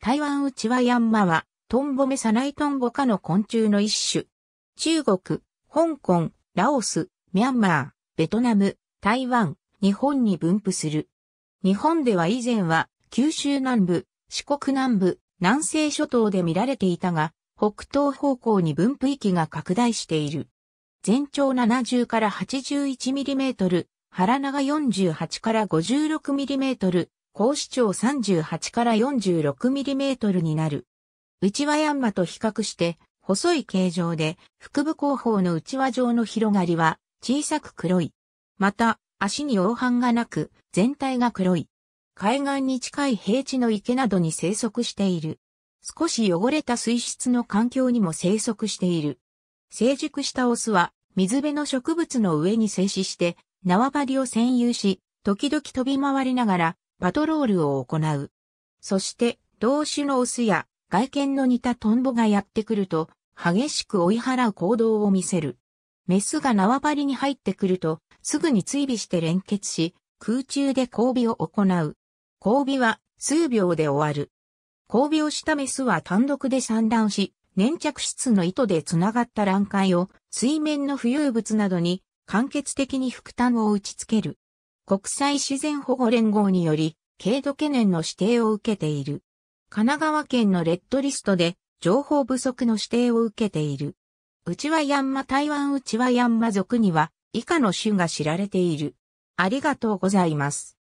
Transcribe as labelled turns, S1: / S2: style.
S1: 台湾内はヤンマは、トンボメサナイトンボ科の昆虫の一種。中国、香港、ラオス、ミャンマー、ベトナム、台湾、日本に分布する。日本では以前は、九州南部、四国南部、南西諸島で見られていたが、北東方向に分布域が拡大している。全長70から8 1トル、腹長48から5 6トル、高視聴38から 46mm になる。内輪ヤンマと比較して、細い形状で、腹部後方の内輪状の広がりは、小さく黒い。また、足に黄斑がなく、全体が黒い。海岸に近い平地の池などに生息している。少し汚れた水質の環境にも生息している。成熟したオスは、水辺の植物の上に静止して、縄張りを占有し、時々飛び回りながら、パトロールを行う。そして、同種のオスや外見の似たトンボがやってくると、激しく追い払う行動を見せる。メスが縄張りに入ってくると、すぐに追尾して連結し、空中で交尾を行う。交尾は数秒で終わる。交尾をしたメスは単独で散乱し、粘着質の糸で繋がった卵塊を水面の浮遊物などに間欠的に副端を打ち付ける。国際自然保護連合により、軽度懸念の指定を受けている。神奈川県のレッドリストで、情報不足の指定を受けている。うちはヤンマ台湾うちはヤンマ族には、以下の種が知られている。ありがとうございます。